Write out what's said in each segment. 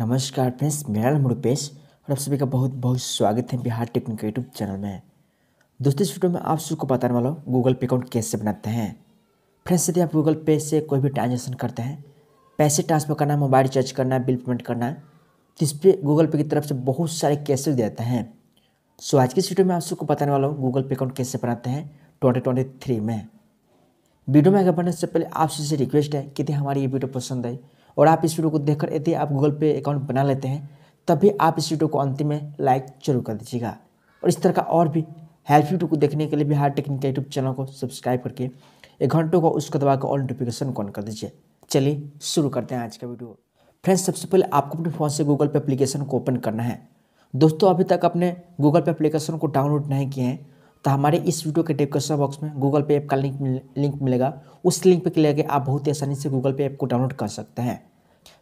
नमस्कार फ्रेंड्स मेरा नाम रूपेश और आप सभी का बहुत बहुत स्वागत है बिहार टेक्निकल यूट्यूब चैनल में दोस्तों इस वीडियो में आप सबको बताने वाला हूँ गूगल पे अकाउंट कैसे बनाते हैं फ्रेंड्स यदि आप गूगल पे से कोई भी ट्रांजेक्शन करते हैं पैसे ट्रांसफर करना मोबाइल रिचार्ज करना बिल पेमेंट करना तो इस पर गूगल पे की तरफ से बहुत सारे कैसेज देते हैं सो आज के इस वीडियो में आप सबको बताने वाला हूँ गूगल पे अकाउंट कैसे बनाते हैं ट्वेंटी में वीडियो में आगे बढ़ने से पहले आप सबसे रिक्वेस्ट है कि हमारी ये वीडियो पसंद आई और आप इस वीडियो को देखकर यदि आप गूगल पे अकाउंट बना लेते हैं तभी आप इस वीडियो को अंतिम में लाइक जरूर कर दीजिएगा और इस तरह का और भी हेल्प वीडियो को देखने के लिए बिहार टेक्निकल यूट्यूब चैनल को सब्सक्राइब करके एक घंटों को उसको दबाकर ऑल नोटिफिकेशन ऑन कर दीजिए चलिए शुरू करते हैं आज का वीडियो फ्रेंड्स सबसे पहले आपको अपने फ़ोन से गूगल पे एप्लीकेशन को ओपन करना है दोस्तों अभी तक अपने गूगल पे एप्लीकेशन को डाउनलोड नहीं किए हैं तो हमारे इस वीडियो के डिस्क्रिप्शन बॉक्स में गूगल पे ऐप का लिंक लिंक मिलेगा उस लिंक पर क्लिक करके आप बहुत ही आसानी से गूगल पे ऐप को डाउनलोड कर सकते हैं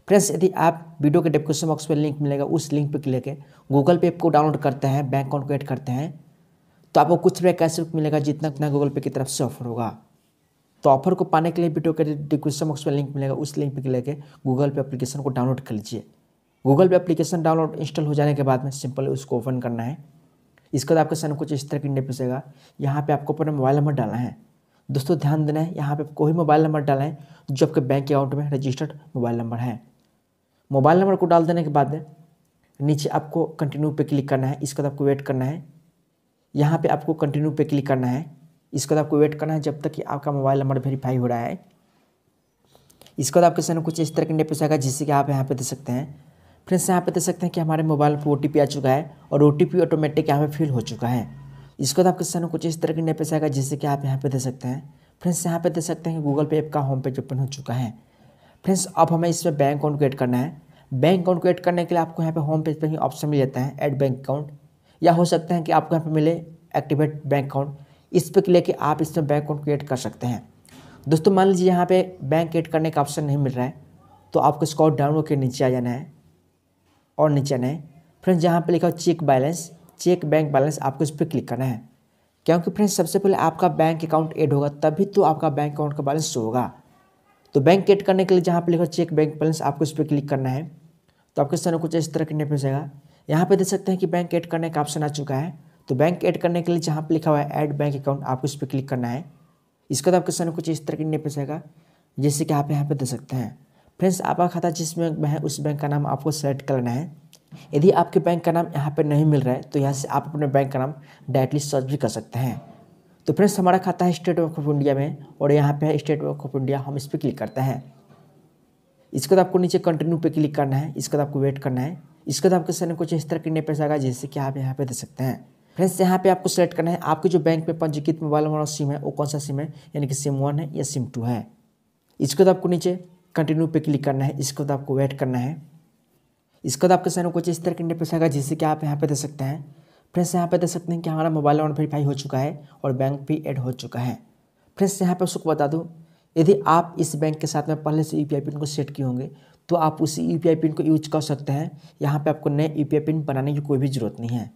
फ्रेंड्स यदि आप वीडियो के डिस्क्रिप्शन बॉक्स पर लिंक मिलेगा उस लिंक पर क्लिक करके गूगल पे ऐप को डाउनलोड करते हैं बैंक अकाउंट को एड करते हैं तो आपको कुछ रुपये कैसे मिलेगा जितना उतना गूगल पे की तरफ से ऑफर होगा तो ऑफर को पाने के लिए वीडियो के डिस्क्रिप्शन बॉक्स में लिंक मिलेगा उस लिंक पर क्लिक करके गूगल पे एप्लीकेशन को डाउनलोड कर लीजिए गूगल पे एप्लीकेशन डाउनलोड इंस्टॉल हो जाने के बाद में सिंपल उसको ओपन करना है इसके बाद आपके सामने कुछ इस तरह के इंटरव्यू पूछेगा यहाँ पे आपको अपना मोबाइल नंबर डालना है दोस्तों ध्यान देना है यहाँ पे कोई मोबाइल नंबर डालना है जो आपके बैंक अकाउंट में रजिस्टर्ड मोबाइल नंबर है मोबाइल नंबर को डाल देने के बाद नीचे आपको कंटिन्यू पे क्लिक करना है इसके बाद आपको वेट करना है यहाँ पे आपको कंटिन्यू पे क्लिक करना है इसके बाद आपको वेट करना है जब तक कि आपका मोबाइल नंबर वेरीफाई हो रहा है इसके बाद आपके सामने कुछ इस तरह के इंटरव्यू पूछेगा जिससे कि आप यहाँ पे दे सकते हैं फ्रेंड्स यहाँ पे देख सकते हैं कि हमारे मोबाइल पर ओ आ चुका है और ओ ऑटोमेटिक यहाँ पे फिल हो चुका है इसको तो आपके सामने कुछ इस तरह की नेपेस आएगा जिससे कि आप यहाँ पे दे सकते हैं फ्रेंड्स यहाँ पे देख सकते हैं कि गूगल पे ऐप का होम पेज ओपन हो चुका है फ्रेंड्स अब हमें इसमें बैंक अकाउंट को ऐड करना है बैंक अकाउंट को ऐड करने के लिए आपको यहाँ पे होम पेज पर ही ऑप्शन मिल जाता है एड बैंक अकाउंट या हो सकता है कि आपको यहाँ पर मिले एक्टिवेट बैंक अकाउंट इस पर लेके आप इसमें बैंक अकाउंट क्रिएट कर सकते हैं दोस्तों मान लीजिए यहाँ पे बैंक एड करने का ऑप्शन नहीं मिल रहा है तो आपको इसको डाउनलोड के नीचे आ जाना है और नीचे आना है फ्रेंड्स जहाँ पर लिखा हो check balance check bank balance आपको इस पर क्लिक करना है क्योंकि फ्रेंड्स सबसे पहले आपका बैंक अकाउंट ऐड होगा तभी तो आपका बैंक अकाउंट का बैलेंस होगा तो बैंक ऐड करने के लिए जहाँ पर लिखा चेक बैंक बैलेंस आपको इस पर क्लिक करना है तो आपके सामने कुछ इस तरह के नेट मिलेगा यहाँ पर देख सकते हैं कि बैंक ऐड करने का ऑप्शन आ चुका है तो बैंक ऐड करने के लिए जहाँ पर लिखा हुआ है ऐड बैंक अकाउंट आपको इस पर क्लिक करना है इसका तो आपके सामने कुछ इस तरह की नेट मिलेगा जैसे कि आप यहाँ पर देख सकते हैं फ्रेंड्स आपका खाता जिस बैंक में है उस बैंक का नाम आपको सेलेक्ट करना है यदि आपके बैंक का नाम यहाँ पर नहीं मिल रहा है तो यहाँ से आप अपने बैंक का नाम डायरेक्टली सर्च भी कर सकते हैं तो फ्रेंड्स हमारा खाता है स्टेट बैंक ऑफ इंडिया में और यहाँ पे है स्टेट बैंक ऑफ इंडिया हम इस पर क्लिक करते हैं इसके बाद आपको नीचे कंटिन्यू पे क्लिक करना है इसके बाद आपको वेट करना है इसके बाद आपके सामने कुछ इस तरह के पैसा आएगा जैसे कि आप यहाँ पे दे सकते हैं फ्रेंड्स यहाँ पे आपको सेलेक्ट करना है आपके जो बैंक में पंजीकृत मोबाइल नंबर और सिम है वो कौन सा सिम है यानी कि सिम वन है या सिम टू है इसके बाद आपको नीचे कंटिन्यू पे क्लिक करना है इसके बाद तो आपको वेट करना है इसके बाद तो आपके सामने कुछ इस तरह के इंटरफेस आएगा जिससे कि आप यहाँ पे दे सकते हैं फ्रेंड्स यहाँ पे दे सकते हैं कि हमारा मोबाइल नंबर वेरीफाई हो चुका है और बैंक भी ऐड हो चुका है फ्रेंड्स यहाँ पर उसको बता दूँ यदि आप इस बैंक के साथ में पहले से यू पिन को सेट किए होंगे तो आप उसी यू पिन को यूज कर सकते हैं यहाँ पर आपको नए यू पिन बनाने की कोई भी ज़रूरत नहीं है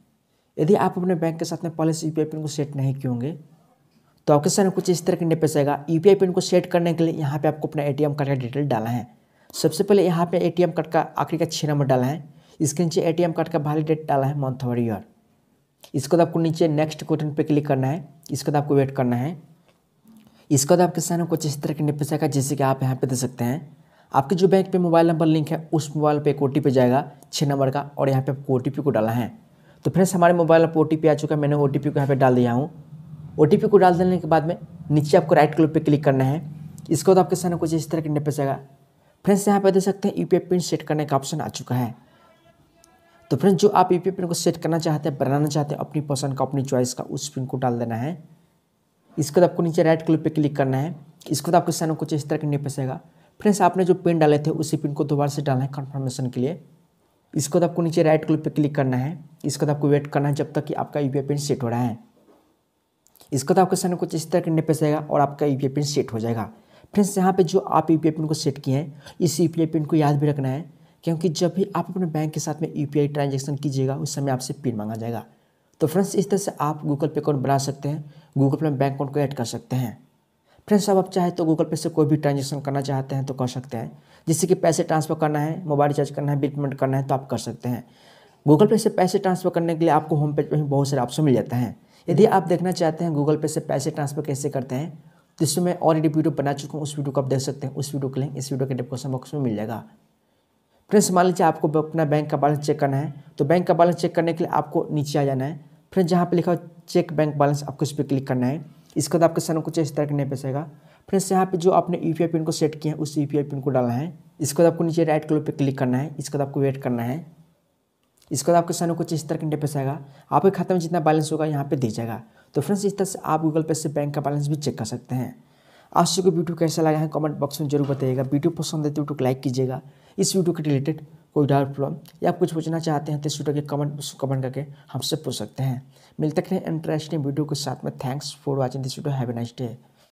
यदि आप अपने बैंक के साथ में पहले से यू पिन को सेट नहीं किए होंगे तो आपके सामने कुछ इस तरह के करने जाएगा यू पी पिन को सेट करने के लिए यहाँ पे आपको अपना ए कार्ड का डिटेल डाला है सबसे पहले यहाँ पे ए कार्ड का आखिरी का छः नंबर डाला है इसके नीचे ए कार्ड का वैलिड डेट डाला है मंथ और ईयर इसके बाद आपको नीचे नेक्स्ट क्वेश्चन पे क्लिक करना है इसके बाद आपको वेट करना है इसके बाद आपके सामने कुछ इस तरह के निपट जाएगा जैसे कि आप यहाँ पे दे सकते हैं आपके जो बैंक पे मोबाइल नंबर लिंक है उस मोबाइल पे एक ओ जाएगा छः नंबर का और यहाँ पे आपको ओ को डाला है तो फ्रेंड्स हमारे मोबाइल पर ओ आ चुका है मैंने ओ को यहाँ पर डाल दिया हूँ ओ को डाल देने के बाद में नीचे आपको राइट क्लिक पर क्लिक करना है इसको तो आपके सामने कुछ इस तरह के इंटरफेस जाएगा फ्रेंड्स यहाँ पर देख सकते हैं यू पिन सेट करने का ऑप्शन आ चुका है तो फ्रेंड्स जो आप यू पिन को सेट करना चाहते हैं बनाना चाहते हैं अपनी पसंद का अपनी चॉइस का उस पिन को डाल देना है इसके बाद आपको नीचे राइट क्लिक पे क्लिक करना है इसके बाद आपके सामने कुछ इस तरह के इंटरफेस आएगा फ्रेंड्स आपने जो पिन डाले थे उसी पिन को दोबारा से डालना है कन्फर्मेशन के लिए इसको तो आपको नीचे राइट क्लिक पर क्लिक करना है इसको तो आपको वेट करना है जब तक कि आपका यू पिन सेट हो रहा है इसको तो आपके सामने कुछ इस तरह करने पर जाएगा और आपका यू पिन सेट हो जाएगा फ्रेंड्स यहाँ पे जो आप यू e पिन को सेट किए हैं इस यू e पिन को याद भी रखना है क्योंकि जब भी आप अपने बैंक के साथ में यू e ट्रांजेक्शन कीजिएगा उस समय आपसे पिन मांगा जाएगा तो फ्रेंड्स इस तरह से आप गूगल पे अकाउंट बना सकते हैं गूगल पे में बैंक अकाउंट को ऐड कर सकते हैं फ्रेंड्स अब आप चाहे तो गूगल पे से कोई भी ट्रांजेक्शन करना चाहते हैं तो कर सकते हैं जैसे कि पैसे ट्रांसफ़र करना है मोबाइल रिचार्ज करना है बिल पेमेंट करना है तो आप कर सकते हैं गूगल पे से पैसे ट्रांसफ़र करने के लिए आपको होम पेज पर ही बहुत सारे ऑप्शन मिल जाते हैं यदि आप देखना चाहते हैं गूगल पे से पैसे ट्रांसफर कैसे करते हैं तो इसमें मैं ऑलरेडी वीडियो बना चुका हूँ उस वीडियो को आप देख सकते हैं उस वीडियो का लिंक इस वीडियो के डिस्क्रिप्शन बॉक्स में मिल जाएगा फ्रेंड्स मान लीजिए आपको अपना बैंक का बैलेंस चेक करना है तो बैंक का बैलेंस चेक करने के लिए आपको नीचे आ जाना है फ्रेंड्स जहाँ पर लिखा हो चेक बैंक बैलेंस आपको इस पर क्लिक करना है इसके बाद आपके सामने कुछ इस तरह का नहीं पैसेगा फ्रेंड्स यहाँ पर जो आपने यू पिन को सेट किया है उस यू पिन को डालना है इसके बाद आपको नीचे राइट कलर पर क्लिक करना है इसके बाद आपको वेट करना है इसके बाद आपके सामने कुछ इस तरह का इंटरफेस आएगा आपके खाते में जितना बैलेंस होगा यहाँ पे दे जाएगा तो फ्रेंड्स इस तरह से आप गूगल पे से बैंक का बैलेंस भी चेक कर सकते हैं आज से को वीडियो कैसा लगा है कमेंट बॉक्स में जरूर बताइएगा वीडियो पसंद है तो वीडियो को लाइक कीजिएगा इस वीडियो के रिलेटेड कोई डाउट प्रॉब्लम या आप कुछ पूछना चाहते हैं तो इस वीडियो के कमेंट कमेंट करके हमसे पूछ सकते हैं मिलते हैं इंटरेस्टिंग वीडियो के साथ में thanks for watching this video have a nice day